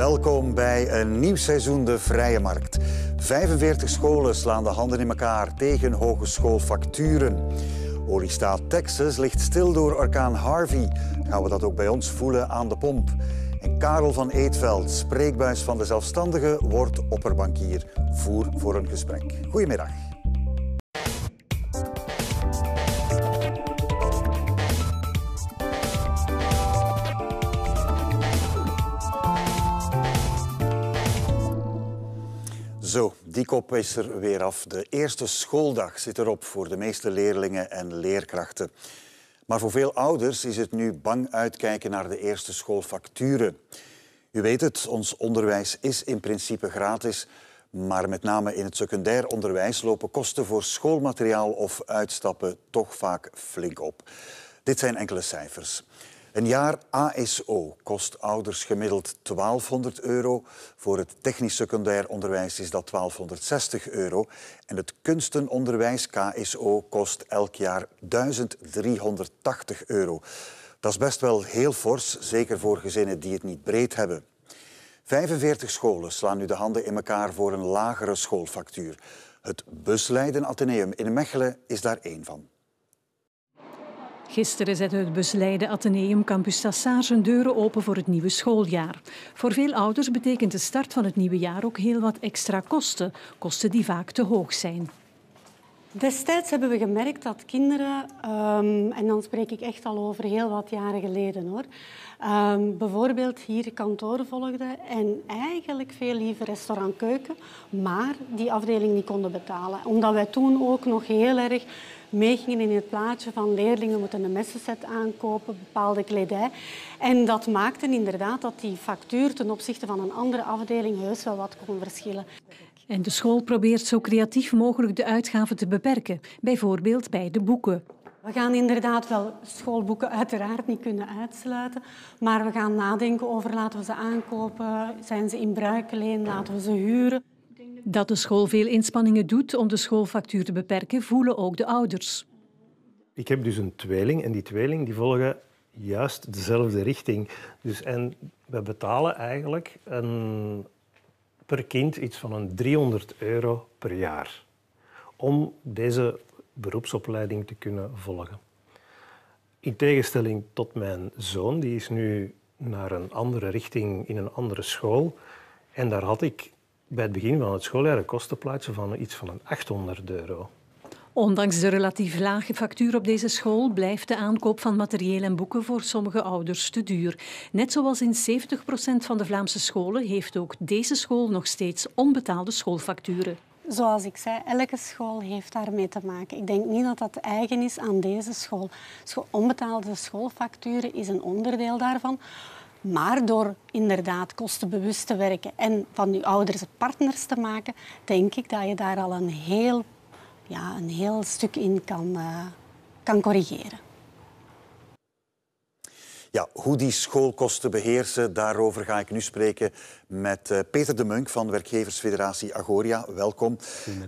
Welkom bij een nieuw seizoen De Vrije Markt. 45 scholen slaan de handen in elkaar tegen hogeschoolfacturen. Oliestaat Texas ligt stil door orkaan Harvey. Gaan we dat ook bij ons voelen aan de pomp? En Karel van Eetveld, spreekbuis van de zelfstandige, wordt opperbankier. Voer voor een gesprek. Goedemiddag. kop is er weer af. De eerste schooldag zit erop voor de meeste leerlingen en leerkrachten. Maar voor veel ouders is het nu bang uitkijken naar de eerste schoolfacturen. U weet het, ons onderwijs is in principe gratis. Maar met name in het secundair onderwijs lopen kosten voor schoolmateriaal of uitstappen toch vaak flink op. Dit zijn enkele cijfers. Een jaar ASO kost ouders gemiddeld 1200 euro. Voor het technisch secundair onderwijs is dat 1260 euro. En het kunstenonderwijs KSO kost elk jaar 1380 euro. Dat is best wel heel fors, zeker voor gezinnen die het niet breed hebben. 45 scholen slaan nu de handen in elkaar voor een lagere schoolfactuur. Het Busleiden Atheneum in Mechelen is daar één van. Gisteren zette het Busleiden Atheneum Campus Tassar zijn deuren open voor het nieuwe schooljaar. Voor veel ouders betekent de start van het nieuwe jaar ook heel wat extra kosten, kosten die vaak te hoog zijn. Destijds hebben we gemerkt dat kinderen, ehm, en dan spreek ik echt al over heel wat jaren geleden hoor, ehm, bijvoorbeeld hier kantoor volgden en eigenlijk veel liever restaurantkeuken, maar die afdeling niet konden betalen. Omdat wij toen ook nog heel erg meegingen in het plaatje van leerlingen moeten een messenset aankopen, bepaalde kledij. En dat maakte inderdaad dat die factuur ten opzichte van een andere afdeling heus wel wat kon verschillen. En de school probeert zo creatief mogelijk de uitgaven te beperken, bijvoorbeeld bij de boeken. We gaan inderdaad wel schoolboeken uiteraard niet kunnen uitsluiten, maar we gaan nadenken over laten we ze aankopen, zijn ze in bruikleen, laten we ze huren. Dat de school veel inspanningen doet om de schoolfactuur te beperken, voelen ook de ouders. Ik heb dus een tweeling en die tweeling die volgen juist dezelfde richting. Dus, en we betalen eigenlijk een per kind iets van een 300 euro per jaar om deze beroepsopleiding te kunnen volgen. In tegenstelling tot mijn zoon, die is nu naar een andere richting in een andere school. En daar had ik bij het begin van het schooljaar een kostenplaatje van iets van een 800 euro. Ondanks de relatief lage factuur op deze school blijft de aankoop van materieel en boeken voor sommige ouders te duur. Net zoals in 70% van de Vlaamse scholen heeft ook deze school nog steeds onbetaalde schoolfacturen. Zoals ik zei, elke school heeft daarmee te maken. Ik denk niet dat dat eigen is aan deze school. Dus onbetaalde schoolfacturen is een onderdeel daarvan. Maar door inderdaad kostenbewust te werken en van je ouders partners te maken, denk ik dat je daar al een heel ja, een heel stuk in kan, eh, kan corrigeren. Ja, hoe die schoolkosten beheersen, daarover ga ik nu spreken met eh, Peter de Munk van werkgeversfederatie Agoria. Welkom.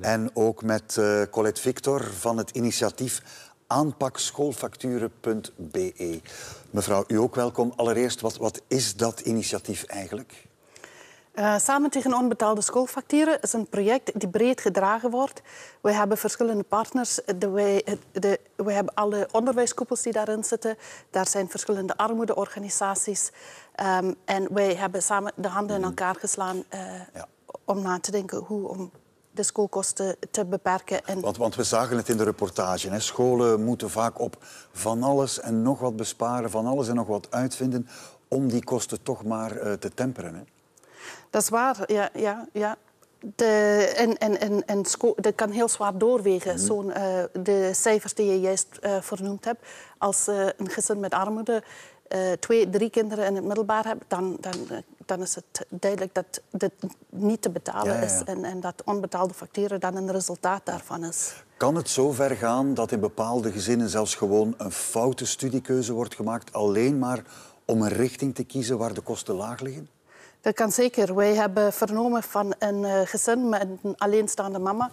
En ook met uh, Colette Victor van het initiatief aanpakschoolfacturen.be. Mevrouw, u ook welkom. Allereerst, wat, wat is dat initiatief eigenlijk? Eh, samen tegen onbetaalde schoolfacturen is een project die breed gedragen wordt. We hebben verschillende partners. wij, de, we hebben alle onderwijskoepels die daarin zitten. Daar zijn verschillende armoedeorganisaties. Ehm, en wij hebben samen de handen in mhm. elkaar geslaan eh, om na te denken hoe om de schoolkosten te beperken. En... Want, want, we zagen het in de reportage. Hè. Scholen moeten vaak op van alles en nog wat besparen, van alles en nog wat uitvinden om die kosten toch maar eh, te temperen. Hè. Dat is waar, ja. ja, ja. De, en en, en, en dat kan heel zwaar doorwegen, mhm. zo'n, eh, de cijfers die je juist eh, vernoemd hebt. Als eh, een gezin met armoede twee, drie kinderen in het middelbaar hebt, dan, dan, dan is het duidelijk dat dit niet te betalen is en, en dat onbetaalde facturen dan een resultaat daarvan is. Kan het zo ver gaan dat in bepaalde gezinnen zelfs gewoon een foute studiekeuze wordt gemaakt, alleen maar om een richting te kiezen waar de kosten laag liggen? Dat kan zeker. Wij hebben vernomen van een eh, gezin met een alleenstaande mama.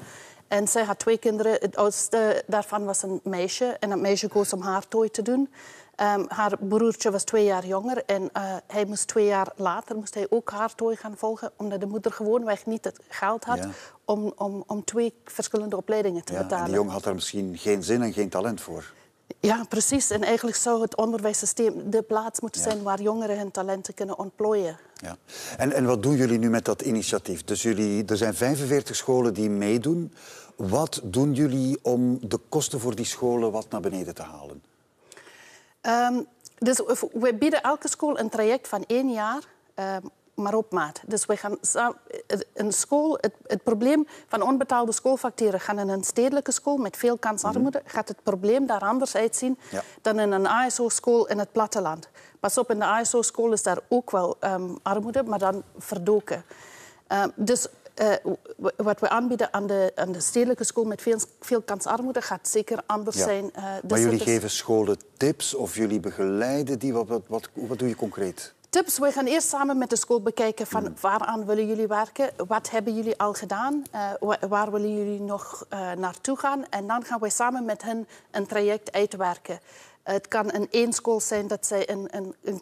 En zij had twee kinderen. Het oudste daarvan was een meisje. En dat meisje koos om haar tooi te doen. Ehm, haar broertje was twee jaar jonger en eh, hij moest twee jaar later moest hij ook haar tooi gaan volgen, omdat de moeder gewoonweg niet het geld had om, om, om twee verschillende opleidingen te betalen. En die had er misschien geen zin en geen talent voor. Ja, precies. En eigenlijk zou het onderwijssysteem de plaats moeten zijn waar jongeren hun talenten kunnen ontplooien. Ja. En, en wat doen jullie nu met dat initiatief? Dus jullie, er zijn 45 scholen die meedoen. Wat doen jullie om de kosten voor die scholen wat naar beneden te halen? Ehm, dus we bieden elke school een traject van één jaar um, maar op maat. Dus we gaan een school, het, probleem van onbetaalde schoolfacturen gaan in een stedelijke school met veel kansarmoede, mhm. gaat het probleem daar anders uitzien dan in een ASO-school in het platteland. Pas op, in de ASO-school is daar ook wel ehm, armoede, maar dan verdoken. Ehm, dus eh, wat we aanbieden aan de, aan de, stedelijke school met veel, veel kansarmoede gaat zeker anders zijn. Eh, dus maar jullie geven scholen tips of jullie begeleiden die? Wat, wat, wat, wat doe je concreet? tips. We gaan eerst samen met de school bekijken van mm. waaraan willen jullie werken, wat hebben jullie al gedaan, eh, waar willen jullie nog uh, naartoe gaan. En dan gaan wij samen met hen een traject uitwerken. Het kan in één school zijn dat zij een, een, een,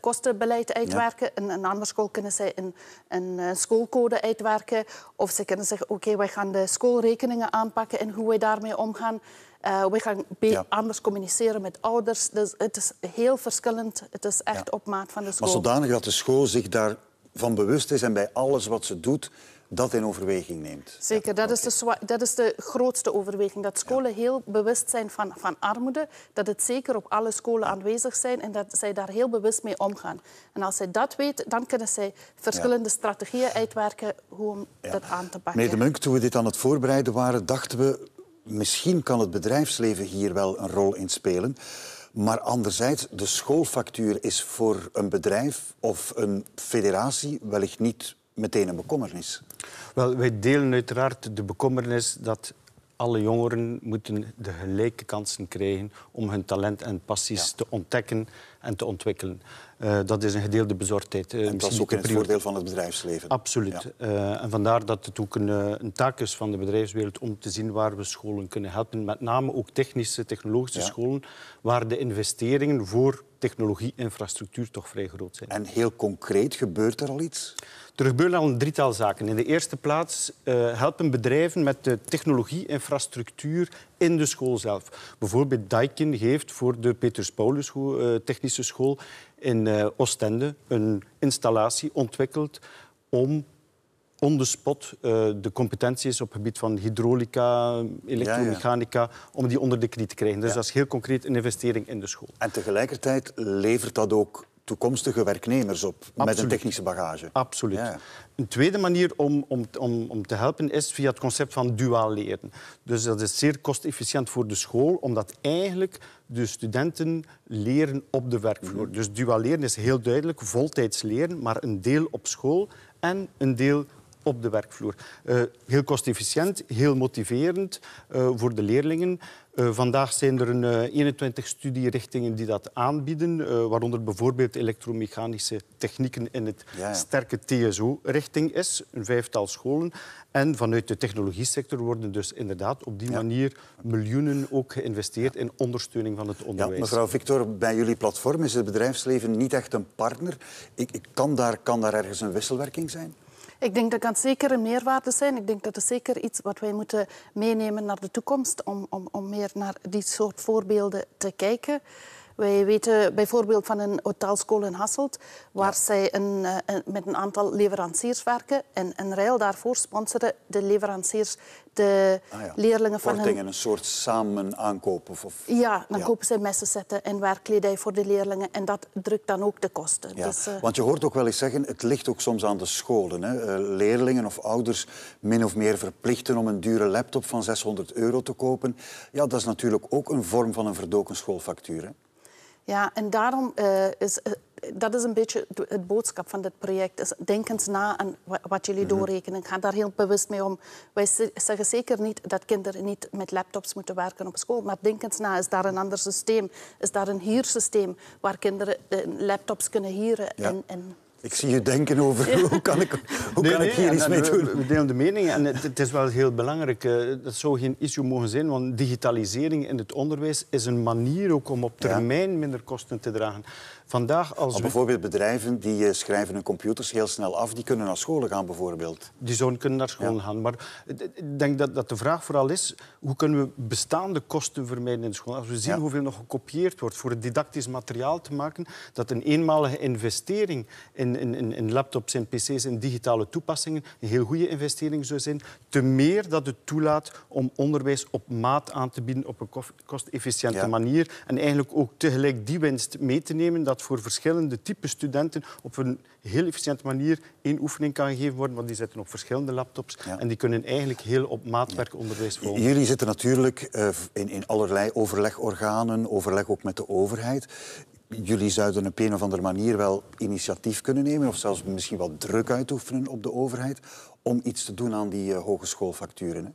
kostenbeleid uitwerken. In een andere school kunnen zij een, een eh, schoolcode uitwerken. Of ze kunnen zeggen, oké, wij gaan de schoolrekeningen aanpakken en hoe wij daarmee omgaan. Eh, we gaan anders communiceren met ouders. Dus het is heel verschillend. Het is echt op maat van de school. Maar zodanig dat de school zich daarvan bewust is en bij alles wat ze doet dat in overweging neemt. Zeker, dat, is, de, dat is de grootste overweging. Dat scholen heel bewust zijn van, van armoede, dat het zeker op alle scholen aanwezig zijn en dat zij daar heel bewust mee omgaan. En als zij dat weten, dan kunnen zij verschillende strategieën uitwerken hoe om dat aan te pakken. Meneer de Munk, toen we dit aan het voorbereiden waren, dachten we misschien kan het bedrijfsleven hier wel een rol in spelen. Maar anderzijds, de schoolfactuur is voor een bedrijf of een federatie wellicht niet meteen een bekommernis. Wel, wij delen uiteraard de bekommernis dat alle jongeren moeten de gelijke kansen krijgen om hun talent en passies te ontdekken en te ontwikkelen. Eh, dat is een gedeelde bezorgdheid. Eh, en dat is ook in het voordeel van het bedrijfsleven. Absoluut. Eh, en vandaar dat het ook een, een, taak is van de bedrijfswereld om te zien waar we scholen kunnen helpen. Met name ook technische, technologische scholen, waar de investeringen voor technologie-infrastructuur toch vrij groot zijn. En heel concreet, gebeurt er al iets? Er gebeuren al een drietal zaken. In de eerste plaats uh, helpen bedrijven met de technologie-infrastructuur in de school zelf. Bijvoorbeeld Daikin heeft voor de Peters Paulus eh, Technische School in uh, Oostende een installatie ontwikkeld om on spot eh, de competenties op het gebied van hydraulica, elektromechanica, om die onder de knie te krijgen. Dus dat is heel concreet een investering in de school. En tegelijkertijd levert dat ook toekomstige werknemers op met een technische bagage. Absoluut. Ja. Een tweede manier om, om, om, om te helpen is via het concept van dual leren. Dus dat is zeer kostefficiënt voor de school, omdat eigenlijk de studenten leren op de werkvloer. Mhm. Dus dual leren is heel duidelijk, voltijds leren, maar een deel op school en een deel op de werkvloer. Uh, heel kostefficiënt, heel motiverend eh, voor de leerlingen. Eh, vandaag zijn er een, 21 studierichtingen die dat aanbieden, waaronder bijvoorbeeld elektromechanische technieken in het sterke TSO-richting is, een vijftal scholen. En vanuit de technologiesector worden dus inderdaad op die manier miljoenen ook geïnvesteerd in ondersteuning van het onderwijs. mevrouw Victor, bij jullie platform is het bedrijfsleven niet echt een partner. Ik, ik kan, daar, kan daar ergens een wisselwerking zijn? Ik denk dat kan zeker een meerwaarde zijn. Ik denk dat het zeker iets wat wij moeten meenemen naar de toekomst om, om, om meer naar dit soort voorbeelden te kijken. Wij weten bijvoorbeeld van een hotelschool in Hasselt, waar zij eh, een, met een aantal leveranciers werken. En een ruil daarvoor sponsoren de leveranciers de ah leerlingen van een soort samen aankopen? Of, Ja, dan kopen zij zetten en werkkledij voor de leerlingen. En dat drukt dan ook de kosten. dus, eh, Want je hoort ook wel eens zeggen, het ligt ook soms aan de scholen. Hè? Eh, leerlingen of ouders min of meer verplichten om een dure laptop van 600 euro te kopen. Ja, dat is natuurlijk ook een vorm van een verdoken schoolfactuur. Hè? Ja, en daarom eh, is... Eh, dat is een beetje het boodschap van dit project. Is denk eens na aan wat jullie mhm. doorrekenen. ga daar heel bewust mee om. Wij zeggen zeker niet dat kinderen niet met laptops moeten werken op school. Maar denk eens na, is daar een ander systeem? Is daar een huursysteem waar kinderen eh, laptops kunnen huren? en ik zie je denken over hoe kan ik, hoe kan ik hier iets mee doen. We, we de mening en het, is wel heel belangrijk. Eh, dat zou geen issue mogen zijn, want digitalisering in het onderwijs is een manier ook om op termijn minder kosten te dragen. Vandaag als bijvoorbeeld bedrijven die eh, schrijven hun computers heel snel af, die kunnen naar scholen gaan bijvoorbeeld. Die zouden kunnen naar school gaan. Maar ik denk dat, dat de vraag vooral is, hoe kunnen we bestaande kosten vermijden in de school? Als we zien hoeveel nog gekopieerd wordt voor het didactisch materiaal te maken, dat een eenmalige investering in, in, in laptops en pc's en digitale toepassingen een heel goede investering zou zijn, te meer dat het toelaat om onderwijs op maat aan te bieden op een kostefficiënte manier en eigenlijk ook tegelijk die winst mee te nemen dat voor verschillende type studenten op een heel efficiënte manier in oefening kan gegeven worden. Want die zitten op verschillende laptops en die kunnen eigenlijk heel op maatwerk onderwijs volgen. Jullie zitten natuurlijk eh, in, in allerlei overlegorganen, overleg ook met de overheid jullie zouden op een of andere manier wel initiatief kunnen nemen, of zelfs misschien wel druk uitoefenen op de overheid, om iets te doen aan die eh, hogeschoolfacturen.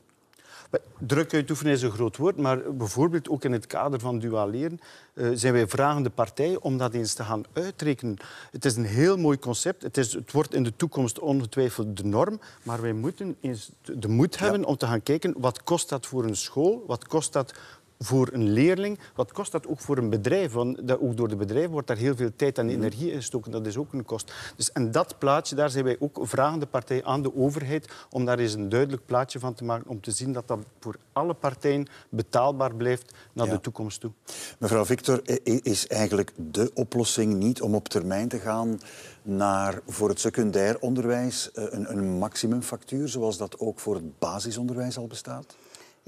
Druk uitoefenen is een groot woord, maar bijvoorbeeld ook in het kader van dualeren uh, zijn wij vragende partij om dat eens te gaan uitrekenen. Het is een heel mooi concept. Het, is, het wordt in de toekomst ongetwijfeld de norm, maar wij moeten eens de moed hebben om te gaan kijken wat kost dat voor een school, wat kost dat voor een leerling, wat kost dat ook voor een bedrijf? Want dat, ook door de bedrijven wordt daar heel veel tijd en energie in gestoken. Dat is ook een kost. Dus en dat plaatje, daar zijn wij ook vragende partij aan de overheid om daar eens een duidelijk plaatje van te maken, om te zien dat dat voor alle partijen betaalbaar blijft naar de toekomst toe. Mevrouw Victor, is eigenlijk de oplossing niet om op termijn te gaan naar voor het secundair onderwijs eh, een, een maximumfactuur, zoals dat ook voor het basisonderwijs al bestaat?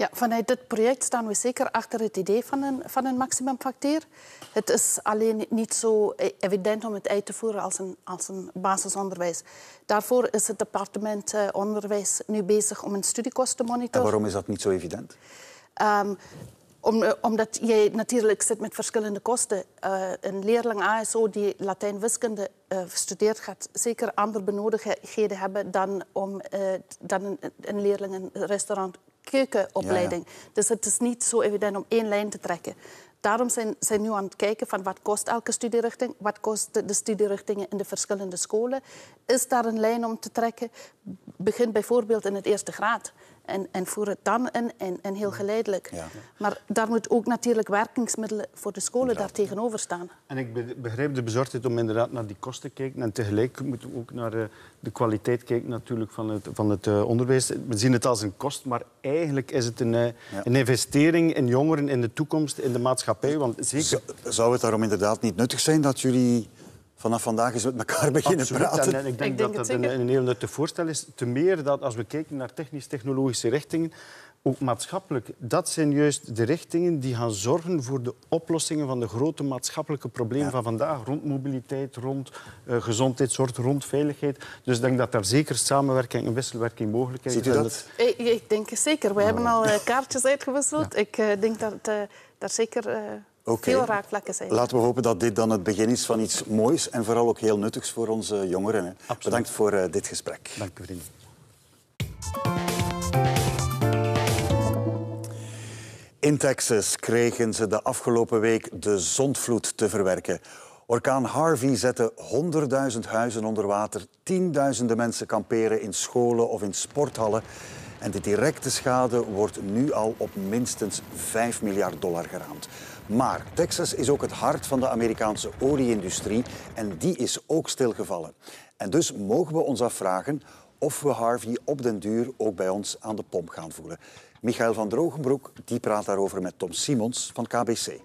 Ja, vanuit dit project staan we zeker achter het idee van een, van een Het is alleen niet zo eh, evident om het uit te voeren als een, als een basisonderwijs. Daarvoor is het departement eh, onderwijs nu bezig om een studiekost te monitoren. En waarom is dat niet zo evident? Ehm, eh, omdat je natuurlijk zit met verschillende kosten. een leerling ASO die Latijn-wiskunde studeert, gaat zeker andere benodigdheden hebben dan, om, dan een, een leerling een restaurant keukenopleiding. Dus het is niet zo evident om één lijn te trekken. Daarom zijn ze nu aan het kijken van wat kost elke studierichting, wat kosten de studierichtingen in de verschillende scholen. Is daar een lijn om te trekken? Begint bijvoorbeeld in het eerste graad. En, en voer het dan in en, en heel geleidelijk. Ja. Maar daar moet ook natuurlijk werkingsmiddelen voor de scholen daar tegenover staan. En ik begrijp de bezorgdheid om inderdaad naar die kosten te kijken. En tegelijk moeten we ook naar eh, de kwaliteit kijken natuurlijk van het, van het eh, onderwijs. We zien het als een kost, maar eigenlijk is het een, eh, een investering in jongeren, in de toekomst, in de maatschappij. Want zeker... Zou het daarom inderdaad niet nuttig zijn dat jullie vanaf vandaag eens met elkaar beginnen Absoluut. praten. ik denk, dat dat een, heel nuttig voorstel is. Te meer dat als we kijken naar technisch-technologische richtingen, ook maatschappelijk, dat zijn juist de richtingen die gaan zorgen voor de oplossingen van de grote maatschappelijke problemen van vandaag. Rond mobiliteit, rond uh, gezondheidszorg, rond veiligheid. Dus ik denk dat daar zeker samenwerking en wisselwerking mogelijk is. Ziet u dat? Ik, denk zeker. We ah. hebben al eh, kaartjes uitgewisseld. Ik eh, denk dat uh, daar zeker Okay. Veel raakvlakken zijn. Laten we hopen dat dit dan het begin is van iets moois en vooral ook heel nuttigs voor onze jongeren. Hè. Bedankt voor eh, dit gesprek. Dank u, vrienden. In Texas kregen ze de afgelopen week de zondvloed te verwerken. Orkaan Harvey zette honderdduizend huizen onder water. Tienduizenden mensen kamperen in scholen of in sporthallen. En de directe schade wordt nu al op minstens 5 miljard dollar geraamd. Maar Texas is ook het hart van de Amerikaanse olieindustrie en die is ook stilgevallen. En dus mogen we ons afvragen of we Harvey op den duur ook bij ons aan de pomp gaan voelen. Michael van Drogenbroek die praat daarover met Tom Simons van KBC.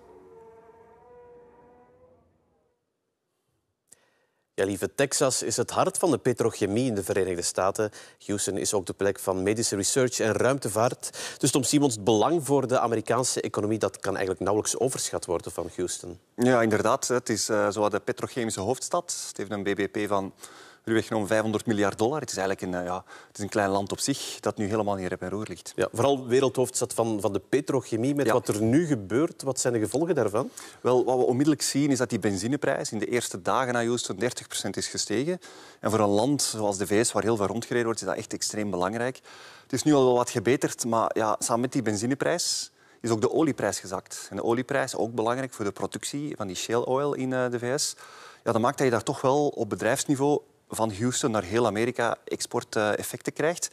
Ja, lieve Texas is het hart van de petrochemie in de Verenigde Staten. Houston is ook de plek van medische research en ruimtevaart. Dus Tom Simons, het belang voor de Amerikaanse economie dat kan eigenlijk nauwelijks overschat worden van Houston. Ja, inderdaad. Het is uh, eh, zo de petrochemische hoofdstad. Het heeft een BBP van weggenomen 500 miljard dollar. Het is eigenlijk een, eh, ja, het is een klein land op zich dat nu helemaal in rep en roer ligt. Ja, vooral wereldhoofdstad van, van de petrochemie. Met wat er nu gebeurt, wat zijn de gevolgen daarvan? Wel, wat we onmiddellijk zien is dat die benzineprijs in de eerste dagen na Houston 30% is gestegen. En voor een land zoals de VS, waar heel veel rondgereden wordt, is dat echt extreem belangrijk. Het is nu al wel wat gebeterd, maar ja, samen met die benzineprijs is ook de olieprijs gezakt. En de olieprijs is ook belangrijk voor de productie van die shale oil in eh, de VS. Ja, dat maakt dat je daar toch wel op bedrijfsniveau van Houston naar heel Amerika exporteffecten krijgt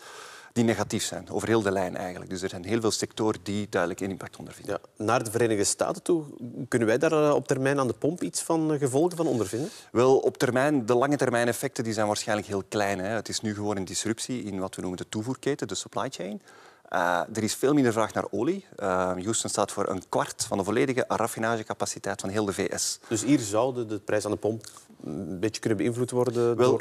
die negatief zijn, over heel de lijn eigenlijk. Dus er zijn heel veel sectoren die duidelijk een impact ondervinden. Ja, naar de Verenigde Staten toe, kunnen wij daar eh, op termijn aan de pomp iets van eh, gevolgen van ondervinden? Wel, op termijn, de lange termijn effecten die zijn waarschijnlijk heel klein. Hè. Het is nu gewoon een disruptie in wat we noemen de toevoerketen, de supply chain. Eh, er is veel minder vraag naar olie. Houston staat voor een kwart van de volledige raffinagecapaciteit van heel de VS. Dus hier zouden de prijs aan de pomp een beetje kunnen beïnvloed worden? Wel,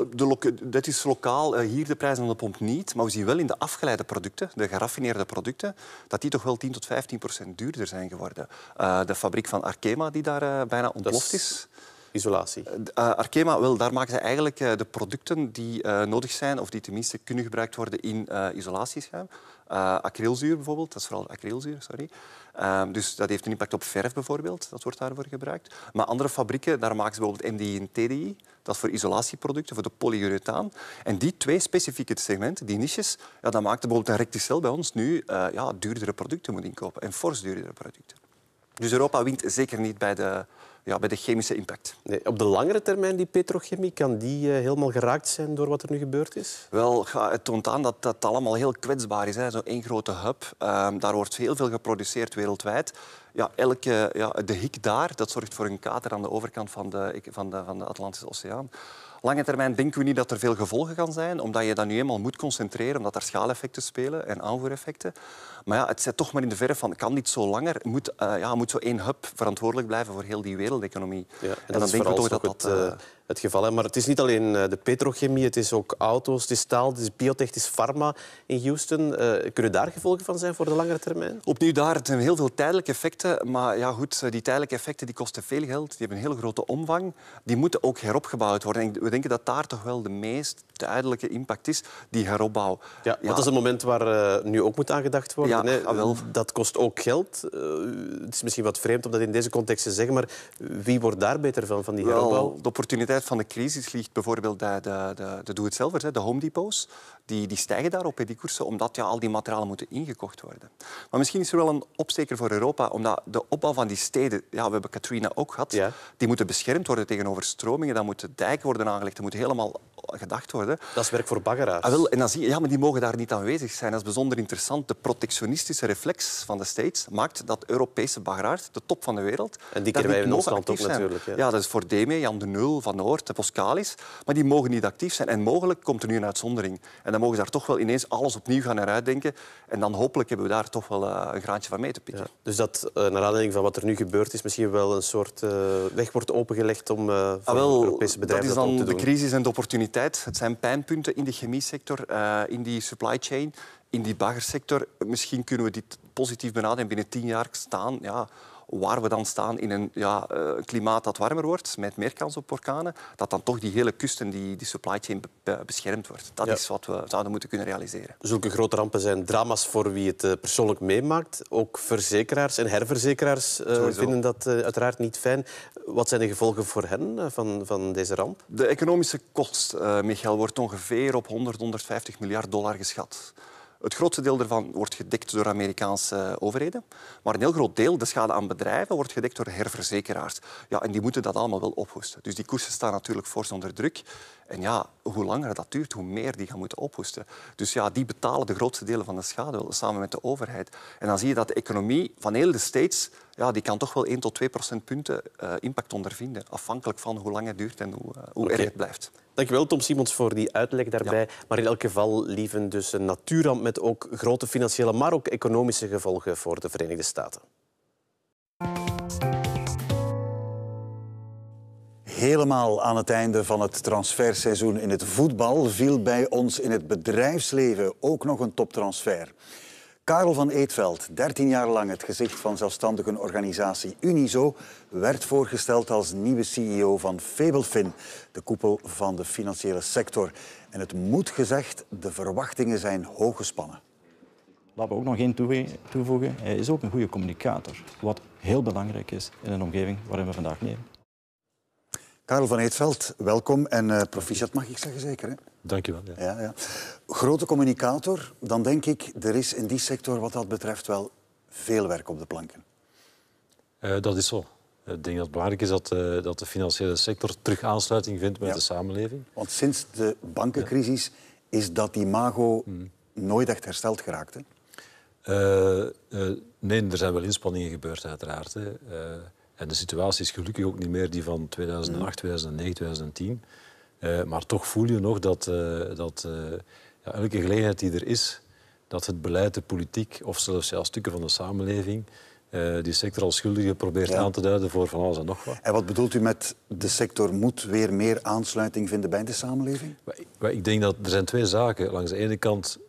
dat is lokaal eh, hier de prijzen aan de pomp niet. Maar we zien wel in de afgeleide producten, de geraffineerde producten, dat die toch wel 10 tot 15 procent duurder zijn geworden. Eh, de fabriek van Arkema, die daar eh, bijna ontploft is, isolatie? Uh, Arkema, wel, daar maken ze eigenlijk de producten die nodig zijn, of die tenminste kunnen gebruikt worden in isolatieschuim. acrylzuur bijvoorbeeld, dat is vooral acrylzuur, sorry. Ehm, dus dat heeft een impact op verf bijvoorbeeld, dat wordt daarvoor gebruikt. Maar andere fabrieken, daar maken ze bijvoorbeeld MDI en TDI, dat is voor isolatieproducten, voor de polyurethaan. En die twee specifieke segmenten, die niches, ja, dat maakt bijvoorbeeld een recticel bij ons nu eh, ja, duurdere producten moet inkopen en fors duurdere producten. Dus Europa wint zeker niet bij de, ja, bij de chemische impact. Nee, op de langere termijn, die petrochemie, kan die eh, helemaal geraakt zijn door wat er nu gebeurd is? Wel, het toont aan dat dat allemaal heel kwetsbaar is. Zo'n één grote hub. Ehm, daar wordt heel veel geproduceerd wereldwijd. Ja, elke, ja, de hik daar, dat zorgt voor een kater aan de overkant van de, van de, van de Atlantische Oceaan. Lange termijn denken we niet dat er veel gevolgen gaan zijn, omdat je dan nu eenmaal moet concentreren, omdat er schaaleffecten spelen en aanvoereffecten. Maar ja, het zit toch maar in de verf van, kan dit zo langer? Moet, uh, ja, moet zo één hub verantwoordelijk blijven voor heel die wereldeconomie? en, dan denk ik toch dat dat... Eh, eh, het geval. Hè. Maar het is niet alleen eh, de petrochemie, het is ook auto's, het staal, het is biotech, is pharma in Houston. Eh, kunnen daar gevolgen van zijn voor de langere termijn? Opnieuw daar, het zijn heel veel tijdelijke effecten. Maar ja, goed, eh, die tijdelijke effecten die kosten veel geld, die hebben een heel grote omvang. Die moeten ook heropgebouwd worden. En we denken dat daar toch wel de meest duidelijke impact is, die heropbouw. Ja, ja. dat is een moment waar nu ook moet aangedacht worden. Ja, ah, wel. Dat kost ook geld. het is misschien wat vreemd om dat in deze context te zeggen, maar wie wordt daar beter van, van die heropbouw? Wel, de tijd van de crisis ligt bijvoorbeeld de, de, de, de doe het de Home Depots. Die, die stijgen daarop in die koersen, omdat ja, al die materialen moeten ingekocht worden. Maar misschien is er wel een opsteker voor Europa, omdat de opbouw van die steden, ja, we hebben Katrina ook gehad, die moeten beschermd worden tegen overstromingen. Dan moeten dijken worden aangelegd, dat moet helemaal gedacht worden. Dat is werk voor baggeraars. Ah, wel, en dan zie je, ja, maar die mogen daar niet aanwezig zijn. Dat is bijzonder interessant. De protectionistische reflex van de States maakt dat Europese baggeraars, de top van de wereld, en die kunnen wij in ook natuurlijk. Ja. ja, dat is voor Demi Jan de Nul van de Noord, de Boskalis, maar die mogen niet actief zijn. En mogelijk komt er nu een uitzondering. En dan mogen ze daar toch wel ineens alles opnieuw gaan heruitdenken. En dan hopelijk hebben we daar toch wel eh, een graantje van mee te pikken. dus dat, eh, naar aanleiding van wat er nu gebeurd is misschien wel een soort eh, weg wordt opengelegd om uh, voor ah, wel, Europese bedrijven dat, is dan de crisis en de opportuniteit. Het zijn pijnpunten in de chemiesector, uh, in die supply chain, in die baggersector. Misschien kunnen we dit positief benaderen en binnen tien jaar staan... Ja, waar we dan staan in een ja, eh, klimaat dat warmer wordt, met meer kans op orkanen, dat dan toch die hele kust en die, die supply chain beschermd wordt. Dat is wat we zouden moeten kunnen realiseren. Zulke grote rampen zijn drama's voor wie het eh, persoonlijk meemaakt. Ook verzekeraars en herverzekeraars eh, vinden dat uiteraard niet fijn. Wat zijn de gevolgen voor hen van, van deze ramp? De economische kost, Michael, wordt ongeveer op 100, 150 miljard dollar geschat. Het grootste deel daarvan wordt gedekt door Amerikaanse overheden. Maar een heel groot deel, de schade aan bedrijven, wordt gedekt door herverzekeraars. Ja, en die moeten dat allemaal wel ophoesten. Dus die koersen staan natuurlijk fors onder druk. En ja, hoe langer dat duurt, hoe meer die gaan moeten ophoesten. Dus ja, die betalen de grootste delen van de schade wel, samen met de overheid. En dan zie je dat de economie van heel de States ja, die kan toch wel 1 tot 2 procentpunten eh, impact ondervinden, afhankelijk van hoe lang het duurt en hoe, eh, hoe erg het blijft. Dankjewel Tom Simons voor die uitleg daarbij. Maar in elk geval, lieven, dus een natuurramp met ook grote financiële, maar ook economische gevolgen voor de Verenigde Staten. helemaal aan het einde van het transferseizoen in het voetbal viel bij ons in het bedrijfsleven ook nog een toptransfer. Karel van Eetveld, 13 jaar lang het gezicht van zelfstandige organisatie Unizo, werd voorgesteld als nieuwe CEO van Febelfin, de koepel van de financiële sector. En het moet gezegd, de verwachtingen zijn hoog gespannen. Laten we ook nog één toevoegen. Hij is ook een goede communicator, wat heel belangrijk is in een omgeving waarin we vandaag leven. Karel van Eetveld, welkom en uh, proficiat mag ik zeggen zeker. Hè? Dankjewel. Ja. Ja, ja. Grote communicator, dan denk ik, er is in die sector wat dat betreft wel veel werk op de planken. Uh, dat is zo. Ik denk dat het belangrijk is dat, eh, dat de financiële sector terug aansluiting vindt met de samenleving. Want sinds de bankencrisis is dat imago mago mm. nooit echt hersteld geraakt. nee, er zijn wel inspanningen gebeurd uiteraard. Hè. En de situatie is gelukkig ook niet meer die van 2008, 2009, 2010. maar toch voel je nog dat, eh, dat eh, ja, elke gelegenheid die er is, dat het beleid, de politiek of zelfs ja, stukken van de samenleving eh, die sector als schuldige probeert aan te duiden voor van alles en nog wat. En wat bedoelt u met de sector moet weer meer aansluiting vinden bij de samenleving? ik denk dat er zijn twee zaken. Langs de ene kant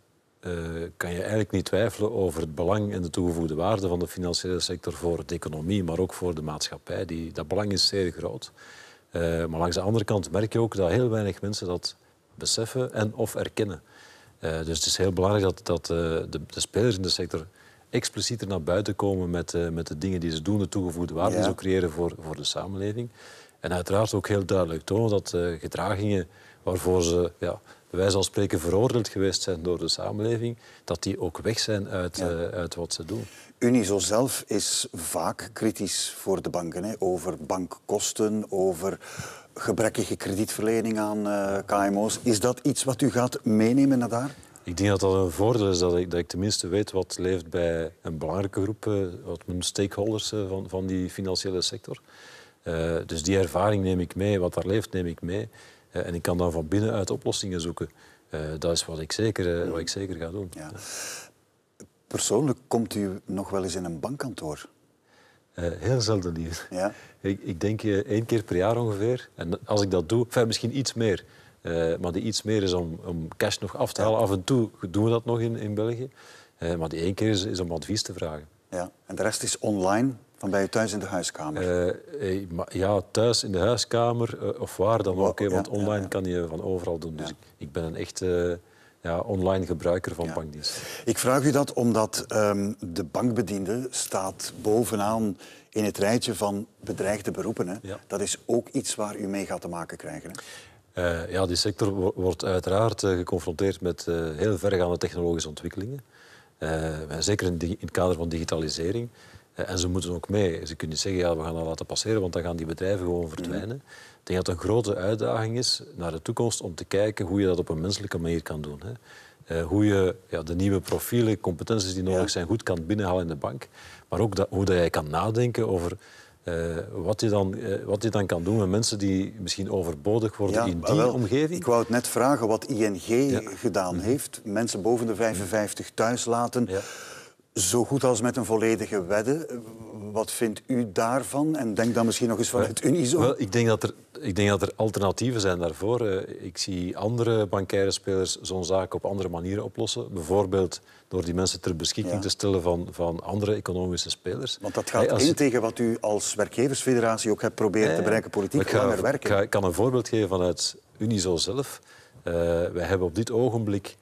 eh, kan je eigenlijk niet twijfelen over het belang en de toegevoegde waarde van de financiële sector voor de economie, maar ook voor de maatschappij. Die, dat belang is zeer groot. Eh, maar langs de andere kant merk je ook dat heel weinig mensen dat beseffen en of erkennen. Eh, dus het is heel belangrijk dat, dat de, de spelers in de sector explicieter naar buiten komen met, met de dingen die ze doen, de toegevoegde waarde die ze creëren voor, voor de samenleving. En uiteraard ook heel duidelijk tonen dat gedragingen waarvoor ze ja, wij zal spreken veroordeeld geweest zijn door de samenleving, dat die ook weg zijn uit, eh, uit wat ze doen. Unizo zelf is vaak kritisch voor de banken, hè, over bankkosten, over gebrekkige kredietverlening aan eh, KMO's. Is dat iets wat u gaat meenemen naar daar? Ik denk dat dat een voordeel is, dat ik, dat ik tenminste weet wat leeft bij een belangrijke groep, eh, wat mijn stakeholders van, van die financiële sector. dus die ervaring neem ik mee, wat daar leeft neem ik mee. Eh, en ik kan dan van binnenuit oplossingen zoeken. Eh, dat is wat ik zeker, eh, wat ik zeker ga doen. Ja. Persoonlijk komt u nog wel eens in een bankkantoor? heel zelden hier. Ja. Ik, ik, denk één keer per jaar ongeveer. En als ik dat doe, enfin, misschien iets meer. maar die iets meer is om, om, cash nog af te halen. Af en toe doen we dat nog in, in België. maar die één keer is, is om advies te vragen. Ja. En de rest is online van ben je thuis in de huiskamer? Eh, eh, ja, thuis in de huiskamer eh, of waar dan ook. Hè, want online kan je van overal doen. Dus ik, ben een echte ja, online gebruiker van bankdienst. Ik vraag u dat omdat ehm, de bankbediende staat bovenaan in het rijtje van bedreigde beroepen. Hè. Dat is ook iets waar u mee gaat te maken krijgen. Hè? ja, die sector wordt uiteraard geconfronteerd met heel vergaande technologische ontwikkelingen. zeker in, in het kader van digitalisering. Eh, en ze moeten ook mee. Ze kunnen niet zeggen, ja, we gaan dat laten passeren, want dan gaan die bedrijven gewoon verdwijnen. Mm-hmm. Ik denk dat het een grote uitdaging is naar de toekomst om te kijken hoe je dat op een menselijke manier kan doen. Hè. Eh, hoe je ja, de nieuwe profielen, competenties die nodig zijn, goed kan binnenhalen in de bank. Maar ook dat, hoe dat jij kan nadenken over eh, wat, je dan, wat je dan kan doen met mensen die misschien overbodig worden in die omgeving. Ik wou het net vragen wat ING gedaan mhm. heeft. Mensen boven de 55 thuis laten zo goed als met een volledige wedde. Wat vindt u daarvan? En denk dan misschien nog eens vanuit eh, Unizo. Wel, ik, denk dat er, ik denk dat er alternatieven zijn daarvoor. Eh. Ik zie andere bankaire spelers zo'n zaak op andere manieren oplossen. Bijvoorbeeld door die mensen ter beschikking te stellen van, van andere economische spelers. Want dat gaat in tegen wat u als werkgeversfederatie ook hebt proberen te eh, bereiken, politiek ga, langer werken. Ik, kan een voorbeeld geven vanuit Unizo zelf. wij hebben op dit ogenblik,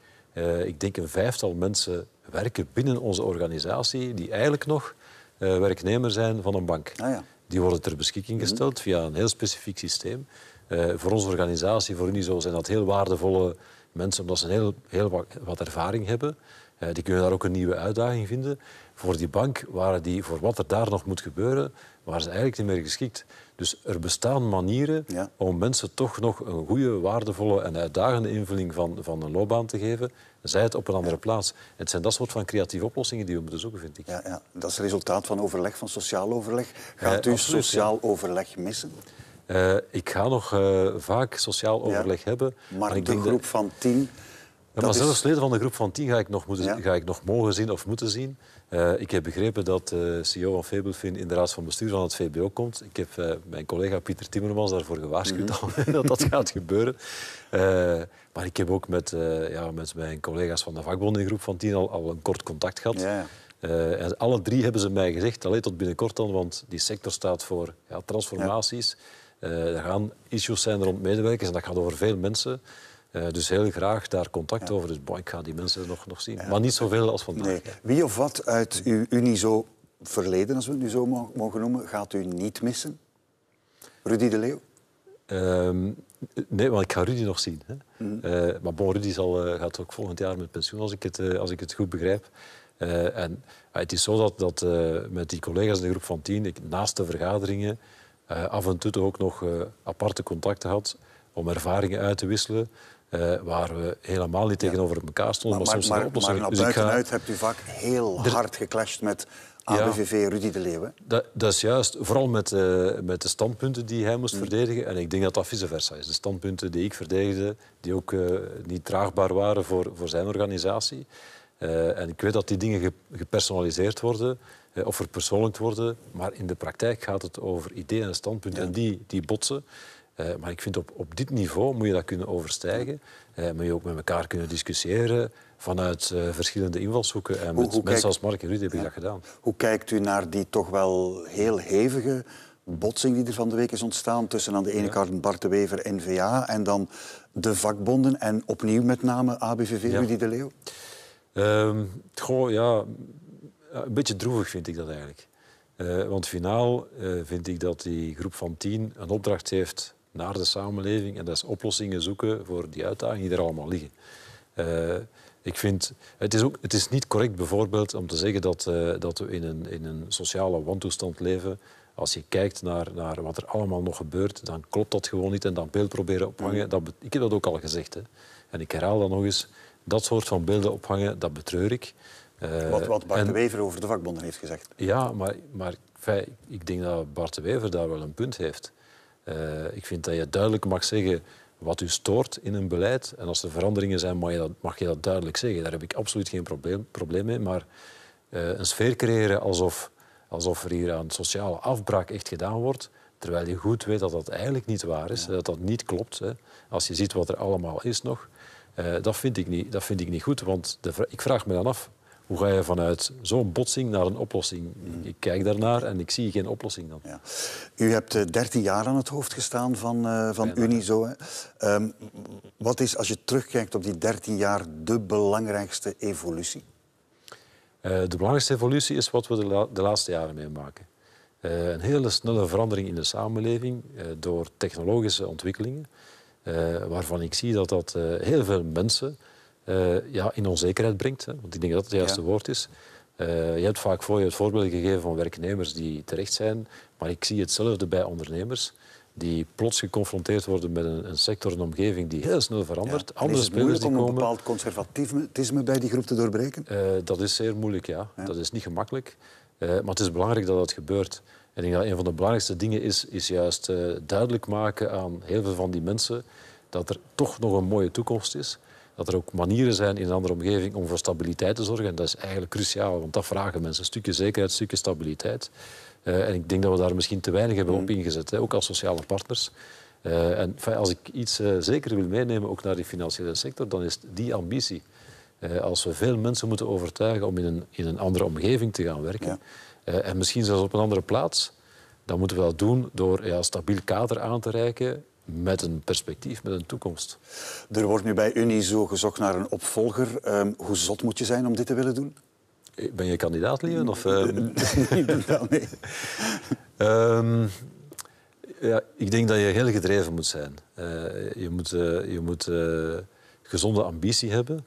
ik denk een vijftal mensen werken binnen onze organisatie die eigenlijk nog uh, werknemer zijn van een bank. Ah, ja. Die worden ter beschikking mhm. gesteld via een heel specifiek systeem. Eh, voor onze organisatie, voor UNISO, zijn dat heel waardevolle mensen omdat ze heel, heel wat, wat ervaring hebben. Eh, die kunnen daar ook een nieuwe uitdaging vinden. Voor die bank waren die, voor wat er daar nog moet gebeuren, waren ze eigenlijk niet meer geschikt. Dus er bestaan manieren om mensen toch nog een goede, waardevolle en uitdagende invulling van, van een loopbaan te geven. Zij het op een andere plaats. Het zijn dat soort van creatieve oplossingen die we moeten zoeken, vind ik. Ja, ja. dat is het resultaat van overleg, van sociaal overleg. Eh, Gaat u sociaal overleg missen? Eh, ik ga nog eh, vaak sociaal overleg hebben. Maar, de groep van tien... maar zelfs leden van de groep van tien ga ik nog, moeten, ga ik nog mogen zien of moeten zien. Eh, ik heb begrepen dat uh, eh, CEO van Febelfin in de raad van bestuur van het VBO komt. Ik heb eh, mijn collega Pieter Timmermans daarvoor gewaarschuwd mhm. dat dat gaat gebeuren. maar ik heb ook met, ja, met mijn collega's van de vakbondengroep van tien al, al een kort contact gehad. Ja. en alle drie hebben ze mij gezegd, alleen tot binnenkort dan, want die sector staat voor ja, transformaties. er gaan issues zijn rond medewerkers en dat gaat over veel mensen. Eh, dus heel graag daar contact over. Dus boy, ik ga die mensen nog, nog zien. Maar niet zoveel als vandaag. Nee. Wie of wat uit uw zo verleden, als we het nu zo mogen noemen, gaat u niet missen? Rudy de Leeuw? Ehm, nee, want ik ga Rudy nog zien. Hè. Mhm. Eh, maar bon, Rudy zal, eh, gaat ook volgend jaar met pensioen, als ik het, als ik het goed begrijp. en ah, het is zo dat, dat met die collega's de groep van tien, ik naast de vergaderingen af en toe ook nog aparte contacten had om ervaringen uit te wisselen. Eh, waar we helemaal niet tegenover elkaar stonden. Maar, maar, maar, dus buitenuit hebt u vaak heel hard geclashed met ABVV Rudy de Leeuwen. Dat, dat, is juist, vooral met, eh, met de standpunten die hij moest mm. verdedigen. En ik denk dat dat vice versa is. De standpunten die ik verdedigde, die ook eh, niet draagbaar waren voor, voor zijn organisatie. en ik weet dat die dingen gepersonaliseerd worden of verpersoonlijk worden. Maar in de praktijk gaat het over ideeën en standpunten. En die, die botsen. Eh, maar ik vind op, op dit niveau moet je dat kunnen overstijgen. Eh, moet je ook met elkaar kunnen discussiëren vanuit eh, verschillende invalshoeken. En met mensen als Mark en Ruud hebben ja. dat gedaan. Hoe kijkt u naar die toch wel heel hevige botsing die er van de week is ontstaan tussen aan de ene kant Bart de Wever, N-VA en dan de vakbonden en opnieuw met name ABVV, ja. Rudy de Leeuw? Um, ja, een beetje droevig vind ik dat eigenlijk. want finaal vind ik dat die groep van tien een opdracht heeft naar de samenleving. En dat is oplossingen zoeken voor die uitdagingen die er allemaal liggen. Eh, ik vind, het, is ook, het is niet correct bijvoorbeeld om te zeggen dat, eh, dat we in een, in een sociale wantoestand leven. Als je kijkt naar, naar wat er allemaal nog gebeurt, dan klopt dat gewoon niet. En dan beeld proberen ophangen, dat, ik heb dat ook al gezegd. Hè. En ik herhaal dat nog eens. Dat soort van beelden ophangen, dat betreur ik. Eh, wat, wat, Bart de Wever over de vakbonden heeft gezegd. Ja, maar, maar ik denk dat Bart de Wever daar wel een punt heeft. Eh, ik vind dat je duidelijk mag zeggen wat u stoort in een beleid. En als er veranderingen zijn, mag je dat, mag je dat duidelijk zeggen. Daar heb ik absoluut geen probleem, probleem mee. Maar eh, een sfeer creëren alsof, alsof er hier aan sociale afbraak echt gedaan wordt, terwijl je goed weet dat dat eigenlijk niet waar is, dat dat niet klopt. Hè. Als je ziet wat er allemaal is nog, uh, dat, vind ik niet, dat vind ik niet goed. Want de, ik vraag me dan af, hoe ga je vanuit zo'n botsing naar een oplossing? Mm. Ik kijk daarnaar en ik zie geen oplossing dan. U hebt 13 eh, jaar aan het hoofd gestaan van, uh, van Unizo. Ehm, wat is, als je terugkijkt op die 13 jaar, de belangrijkste evolutie? Eh, de belangrijkste evolutie is wat we de, de laatste jaren meemaken. een hele snelle verandering in de samenleving door technologische ontwikkelingen. waarvan ik zie dat dat heel veel mensen eh, ja, in onzekerheid brengt. Hè? Want ik denk dat het, het juiste woord is. Eh, je hebt vaak voor je het voorbeeld gegeven van werknemers die terecht zijn. Maar ik zie hetzelfde bij ondernemers die plots geconfronteerd worden met een, sector, een omgeving die heel snel verandert. Ja, Andere is het moeilijk om een bepaald conservatisme bij die groep te doorbreken? Eh, dat is zeer moeilijk, ja. Dat is niet gemakkelijk. maar het is belangrijk dat dat gebeurt. En ik denk dat een van de belangrijkste dingen is, is juist duidelijk maken aan heel veel van die mensen dat er toch nog een mooie toekomst is dat er ook manieren zijn in een andere omgeving om voor stabiliteit te zorgen. En dat is eigenlijk cruciaal, want dat vragen mensen. Een stukje zekerheid, een stukje stabiliteit. Eh, en ik denk dat we daar misschien te weinig hebben op mm. ingezet, hè, ook als sociale partners. Eh, en als ik iets eh, zeker wil meenemen, ook naar de financiële sector, dan is die ambitie. als we veel mensen moeten overtuigen om in een, in een andere omgeving te gaan werken, en misschien zelfs op een andere plaats, dan moeten we dat doen door ja, een stabiel kader aan te reiken, met een perspectief, met een toekomst. Er wordt nu bij Unie gezocht naar een opvolger. Ehm, hoe zot moet je zijn om dit te willen doen? Eh, ben je kandidaat, Leon? Of, um... nee. um, ja, ik denk dat je heel gedreven moet zijn. Eh, je moet, eh, je moet gezonde ambitie hebben.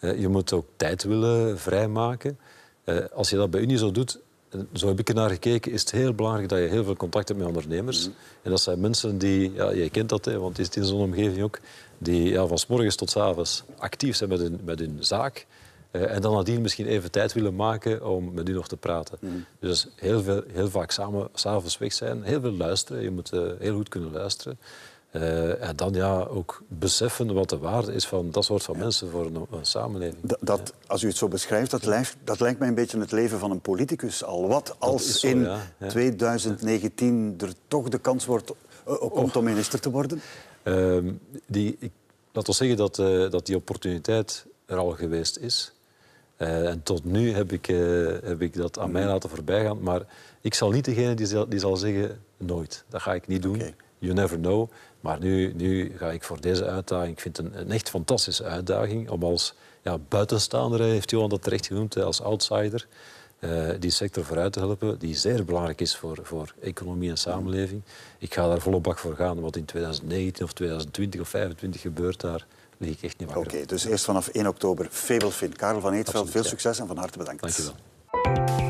je moet ook tijd willen vrijmaken. als je dat bij Unie zo doet, zo heb ik er naar gekeken, is het heel belangrijk dat je heel veel contact hebt met ondernemers. Mm. En dat zijn mensen die, ja, je kent dat, hè, want is in zo'n omgeving ook, die ja, van s morgens tot s avonds actief zijn met hun, met hun zaak. Eh, en dan nadien misschien even tijd willen maken om met u nog te praten. Mm. Dus heel, veel, heel vaak samen s'avonds weg zijn, heel veel luisteren. Je moet eh, heel goed kunnen luisteren. Eh, en dan ja, ook beseffen wat de waarde is van dat soort van mensen voor een, samenleving. Dat, dat, als u het zo beschrijft, dat, lijkt, dat lijkt mij een beetje het leven van een politicus al. Wat als in 2019 er toch de kans wordt, uh, komt om minister te worden? Uh, die, ik, laat ons zeggen dat, dat die opportuniteit er al geweest is. en tot nu heb ik, heb ik dat aan mij mm. laten voorbijgaan. Maar ik zal niet degene die zal, die zal zeggen, nooit. Dat ga ik niet doen you never know. Maar nu, nu ga ik voor deze uitdaging. Ik vind het een, echt fantastische uitdaging om als ja, buitenstaander, heeft Johan dat terecht genoemd, als outsider, eh, die sector vooruit te helpen, die zeer belangrijk is voor, voor economie en samenleving. Ik ga daar volop bak voor gaan. Wat in 2019 of 2020 of 2025 gebeurt daar, lig ik echt niet wakker. Oké, dus eerst vanaf 1 oktober vind Karel van Eetveld, veel succes en van harte bedankt. Dank je wel.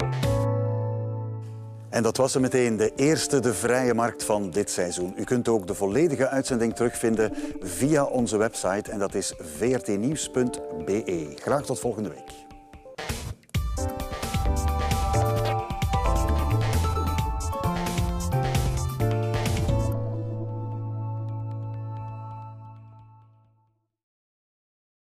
En dat was er meteen de eerste De Vrije Markt van dit seizoen. U kunt ook de volledige uitzending terugvinden via onze website en dat is vrtnieuws.be. Graag tot volgende week.